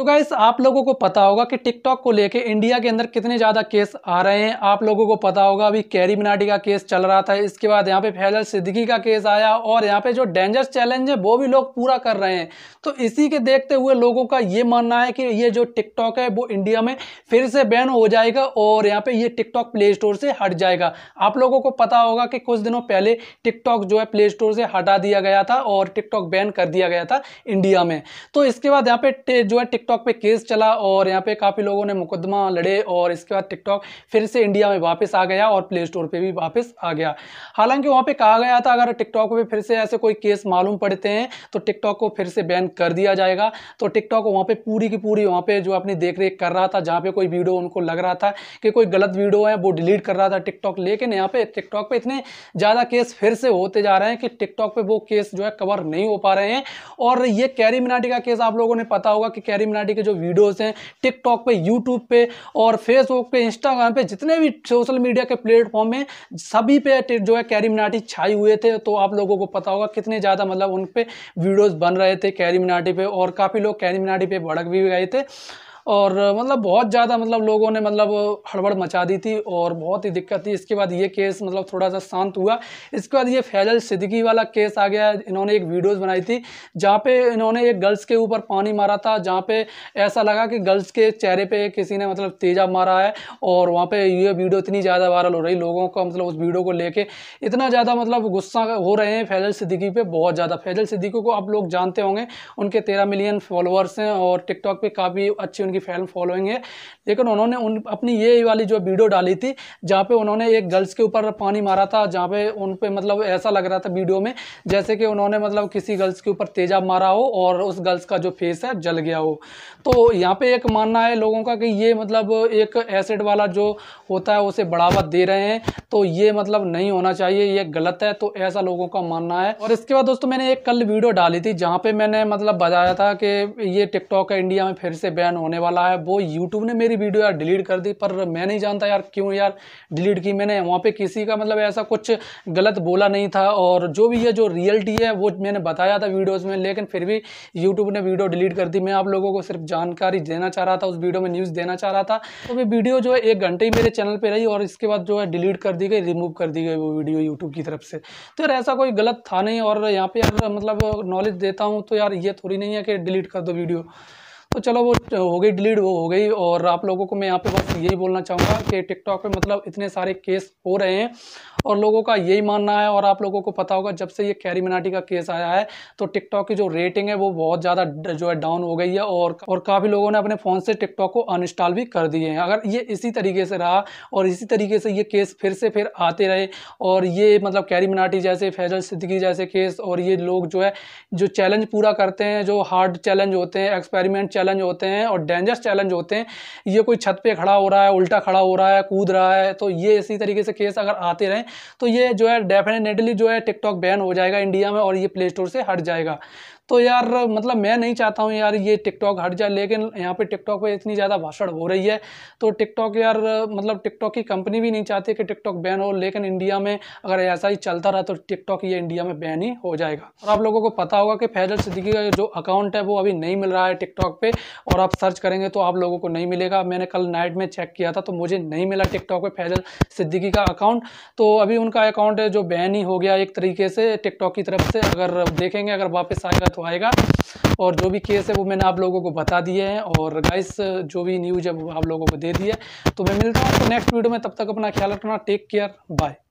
तो गाइस आप लोगों को पता होगा कि टिकटॉक को लेके इंडिया के अंदर कितने ज़्यादा केस आ रहे हैं आप लोगों को पता होगा अभी कैरी मिनाटी का केस चल रहा था इसके बाद यहाँ पे फैजल सिद्दीकी का केस आया और यहाँ पे जो डेंजरस चैलेंज है वो भी लोग पूरा कर रहे हैं तो इसी के देखते हुए लोगों का ये मानना है कि ये जो टिकटॉक है वो इंडिया में फिर से बैन हो जाएगा और यहाँ पर ये टिकटॉक प्ले स्टोर से हट जाएगा आप लोगों को पता होगा कि कुछ दिनों पहले टिकटॉक जो है प्ले स्टोर से हटा दिया गया था और टिकटॉक बैन कर दिया गया था इंडिया में तो इसके बाद यहाँ पे जो है टिकटॉक टिकटॉक पे केस चला और यहाँ पे काफ़ी लोगों ने मुकदमा लड़े और इसके बाद टिकटॉक फिर से इंडिया में वापस आ गया और प्ले स्टोर पर भी वापस आ गया हालांकि वहाँ पर कहा गया था अगर टिकटॉक पर फिर से ऐसे कोई केस मालूम पड़ते हैं तो टिकटॉक को फिर से बैन कर दिया जाएगा तो टिकटॉक वहाँ पर पूरी की पूरी वहाँ पर जो अपनी देख कर रहा था जहाँ पर कोई वीडियो उनको लग रहा था कि कोई गलत वीडियो है वो डिलीट कर रहा था टिकटॉक लेकिन यहाँ पे टिकटॉक पे इतने ज़्यादा केस फिर से होते जा रहे हैं कि टिकटॉक पे वो केस जो है कवर नहीं हो पा रहे हैं और ये कैरी मिनाटी का केस आप लोगों ने पता होगा कि कैरी मिनाटी एनआईटी के जो वीडियोस हैं टिकटॉक पे यूट्यूब पे और फेसबुक पे इंस्टाग्राम पे जितने भी सोशल मीडिया के प्लेटफॉर्म हैं सभी पे जो है कैरी मिनाटी छाई हुए थे तो आप लोगों को पता होगा कितने ज़्यादा मतलब उन पर वीडियोज़ बन रहे थे कैरी मिनाटी पर और काफ़ी लोग कैरी मिनाटी पर भड़क भी गए थे और मतलब बहुत ज़्यादा मतलब लोगों ने मतलब हड़बड़ मचा दी थी और बहुत ही दिक्कत थी इसके बाद ये केस मतलब थोड़ा सा शांत हुआ इसके बाद ये फैजल सिद्दीकी वाला केस आ गया इन्होंने एक वीडियोस बनाई थी जहाँ पे इन्होंने एक गर्ल्स के ऊपर पानी मारा था जहाँ पे ऐसा लगा कि गर्ल्स के चेहरे पे किसी ने मतलब तेजा मारा है और वहाँ पर ये वीडियो इतनी ज़्यादा वायरल हो रही लोगों का मतलब उस वीडियो को लेकर इतना ज़्यादा मतलब गुस्सा हो रहे हैं फैजल सिद्दीकी पर बहुत ज़्यादा फैजल सिद्दीकी को आप लोग जानते होंगे उनके तेरह मिलियन फॉलोअर्स हैं और टिकटॉक पर काफ़ी अच्छी उनकी फैन फॉलोइंग है लेकिन उन्होंने उन अपनी ये वाली जो वीडियो डाली थी जहाँ पे उन्होंने एक गर्ल्स के ऊपर पानी मारा था जहाँ पे उन पर मतलब ऐसा लग रहा था वीडियो में जैसे कि उन्होंने मतलब किसी गर्ल्स के ऊपर तेजाब मारा हो और उस गर्ल्स का जो फेस है जल गया हो तो यहाँ पर एक मानना है लोगों का कि ये मतलब एक एसिड वाला जो होता है उसे बढ़ावा दे रहे हैं तो ये मतलब नहीं होना चाहिए ये गलत है तो ऐसा लोगों का मानना है और इसके बाद दोस्तों मैंने एक कल वीडियो डाली थी जहाँ पे मैंने मतलब बताया था कि ये टिकटॉक है इंडिया में फिर से बैन होने वाला है वो यूट्यूब ने मेरी वीडियो यार डिलीट कर दी पर मैं नहीं जानता यार क्यों यार डिलीट की मैंने वहाँ पे किसी का मतलब ऐसा कुछ गलत बोला नहीं था और जो भी है जो रियलिटी है वो मैंने बताया था वीडियोज़ में लेकिन फिर भी यूट्यूब ने वीडियो डिलीट कर दी मैं आप लोगों को सिर्फ जानकारी देना चाह रहा था उस वीडियो में न्यूज़ देना चाह रहा था तो वे वीडियो जो है एक घंटे ही मेरे चैनल पर रही और इसके बाद जो है डिलीट कर दी गई रिमूव कर दी गई वो वीडियो यूट्यूब की तरफ से तो यार ऐसा कोई गलत था नहीं और यहाँ पर यार मतलब नॉलेज देता हूँ तो यार ये थोड़ी नहीं है कि डिलीट कर दो वीडियो तो चलो वो हो गई डिलीट वो हो गई और आप लोगों को मैं यहाँ पे बस यही बोलना चाहूँगा कि टिकटॉक पे मतलब इतने सारे केस हो रहे हैं और लोगों का यही मानना है और आप लोगों को पता होगा जब से ये कैरी मिनाटी का केस आया है तो टिकटॉक की जो रेटिंग है वो बहुत ज़्यादा जो है डाउन हो गई है और और काफ़ी लोगों ने अपने फ़ोन से टिकटॉक को अनइंस्टॉल भी कर दिए हैं अगर ये इसी तरीके से रहा और इसी तरीके से ये केस फिर से फिर आते रहे और ये मतलब कैरी मिनाटी जैसे फैजल सिद्दीकी जैसे केस और ये लोग जो है जो चैलेंज पूरा करते हैं जो हार्ड चैलेंज होते हैं एक्सपेरिमेंट चैलेंज होते हैं और डेंजरस चैलेंज होते हैं ये कोई छत पे खड़ा हो रहा है उल्टा खड़ा हो रहा है कूद रहा है तो ये इसी तरीके से केस अगर आते रहें तो ये जो है डेफिनेटली जो है टिकटॉक बैन हो जाएगा इंडिया में और ये प्ले स्टोर से हट जाएगा तो यार मतलब मैं नहीं चाहता हूँ यार ये टिकटॉक हट जाए लेकिन यहाँ पे टिकटॉक पे इतनी ज़्यादा भाषण हो रही है तो टिकटॉक यार मतलब टिकटॉक की कंपनी भी नहीं चाहती कि टिकटॉक बैन हो लेकिन इंडिया में अगर ऐसा ही चलता रहा तो टिकटॉक ये इंडिया में बैन ही हो जाएगा और आप लोगों को पता होगा कि फैजल सिद्दीकी का जो अकाउंट है वो अभी नहीं मिल रहा है टिकटॉक पर और आप सर्च करेंगे तो आप लोगों को नहीं मिलेगा मैंने कल नाइट में चेक किया था तो मुझे नहीं मिला टिकटॉक पर फैजल सिद्दीकी का अकाउंट तो अभी उनका अकाउंट है जो बैन ही हो गया एक तरीके से टिकटॉक की तरफ से अगर देखेंगे अगर वापस आएगा तो को आएगा और जो भी केस है वो मैंने आप लोगों को बता दिए हैं और गाइस जो भी न्यूज़ है वो आप लोगों को दे दी है तो मैं मिलता हूँ आपको नेक्स्ट वीडियो में तब तक अपना ख्याल रखना टेक केयर बाय